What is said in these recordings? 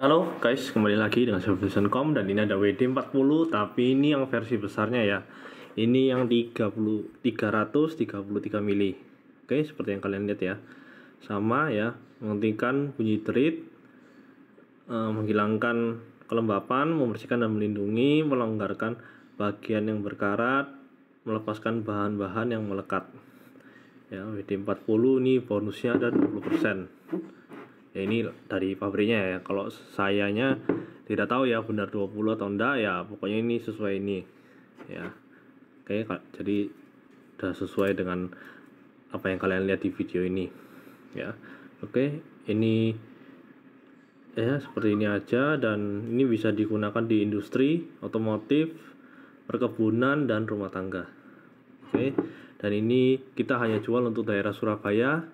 Halo guys, kembali lagi dengan Solution.com dan ini ada WD40 tapi ini yang versi besarnya ya. Ini yang 30 333 mili. Oke, seperti yang kalian lihat ya. Sama ya, menghentikan bunyi derit, eh, menghilangkan kelembapan, membersihkan dan melindungi, melonggarkan bagian yang berkarat, melepaskan bahan-bahan yang melekat. Ya, WD40 ini bonusnya ada 20% ya ini dari pabriknya ya kalau sayanya tidak tahu ya benar 20 atau enggak ya pokoknya ini sesuai ini ya oke jadi sudah sesuai dengan apa yang kalian lihat di video ini ya oke ini ya seperti ini aja dan ini bisa digunakan di industri otomotif perkebunan dan rumah tangga oke dan ini kita hanya jual untuk daerah Surabaya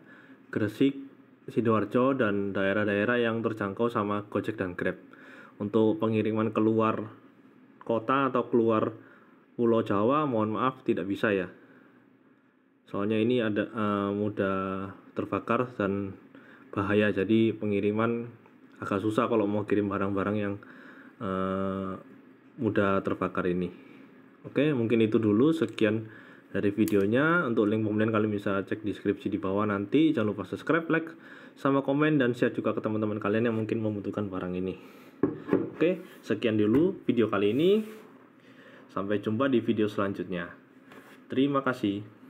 Gresik Sidoarjo dan daerah-daerah yang terjangkau sama Gojek dan Grab. Untuk pengiriman keluar kota atau keluar pulau Jawa, mohon maaf tidak bisa ya. Soalnya ini ada uh, mudah terbakar dan bahaya, jadi pengiriman agak susah kalau mau kirim barang-barang yang uh, mudah terbakar ini. Oke, mungkin itu dulu. Sekian dari videonya. Untuk link pembelian kalian bisa cek deskripsi di bawah nanti. Jangan lupa subscribe, like, sama komen dan share juga ke teman-teman kalian yang mungkin membutuhkan barang ini. Oke, sekian dulu video kali ini. Sampai jumpa di video selanjutnya. Terima kasih.